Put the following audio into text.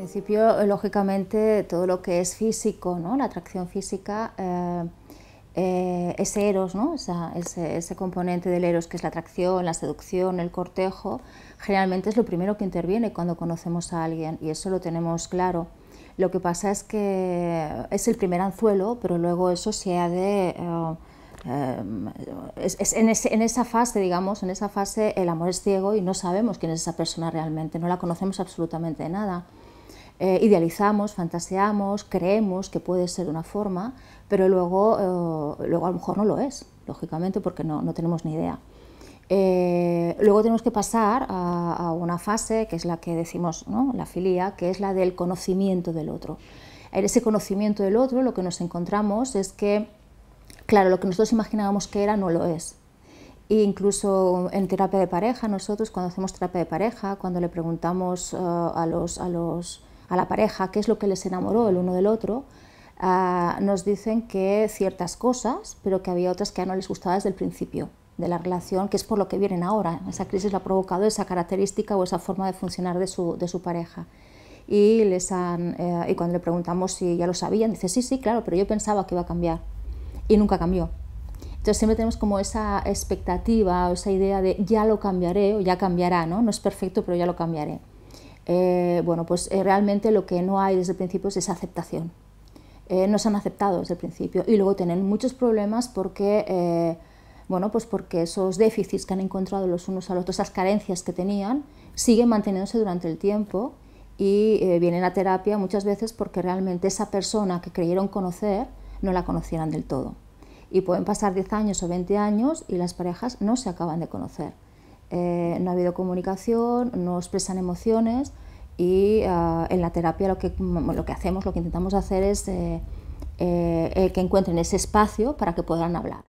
principio, eh, lógicamente, todo lo que es físico, la atracción física, eh, eh ese eros, ese, componente del eros que es la atracción, la seducción, el cortejo, generalmente es lo primero que interviene cuando conocemos a alguien y eso lo tenemos claro. Lo que pasa es que es el primer anzuelo, pero luego eso se ha de... Eh, em, en, esa fase, digamos, en esa fase el amor es ciego y no sabemos quién es esa persona realmente, no la conocemos absolutamente de nada. Eh, idealizamos, fantaseamos, creemos que puede ser una forma, pero luego, eh, luego a lo mejor no lo es, lógicamente, porque no, no tenemos ni idea. Eh, luego tenemos que pasar a, una fase que es la que decimos, ¿no? la filía, que es la del conocimiento del otro. En ese conocimiento del otro lo que nos encontramos es que, claro, lo que nosotros imaginábamos que era no lo es. E incluso en terapia de pareja, nosotros cuando hacemos terapia de pareja, cuando le preguntamos a los, a los a la pareja, qué es lo que les enamoró el uno del otro, ah, nos dicen que ciertas cosas, pero que había otras que ya no les gustaba desde el principio de la relación, que es por lo que vienen ahora. Esa crisis la ha provocado esa característica o esa forma de funcionar de su, pareja. Y, les eh, y cuando le preguntamos si ya lo sabían, dice, sí, sí, claro, pero yo pensaba que iba a cambiar. Y nunca cambió. Entonces siempre tenemos como esa expectativa o esa idea de ya lo cambiaré o ya cambiará, ¿no? No es perfecto, pero ya lo cambiaré. Eh, bueno, pues eh, realmente lo que no hay desde el principio es esa aceptación. Eh, no se han aceptado desde el principio y luego tienen muchos problemas porque, bueno, pues porque esos déficits que han encontrado los unos a los otros, esas carencias que tenían, siguen manteniéndose durante el tiempo y vienen a terapia muchas veces porque realmente esa persona que creyeron conocer no la conocieran del todo. Y pueden pasar 10 años o 20 años y las parejas no se acaban de conocer. Eh, no ha habido comunicación, no expresan emociones y eh, en la terapia lo que, mm, lo que hacemos, lo que intentamos hacer es eh, que encuentren ese espacio para que puedan hablar.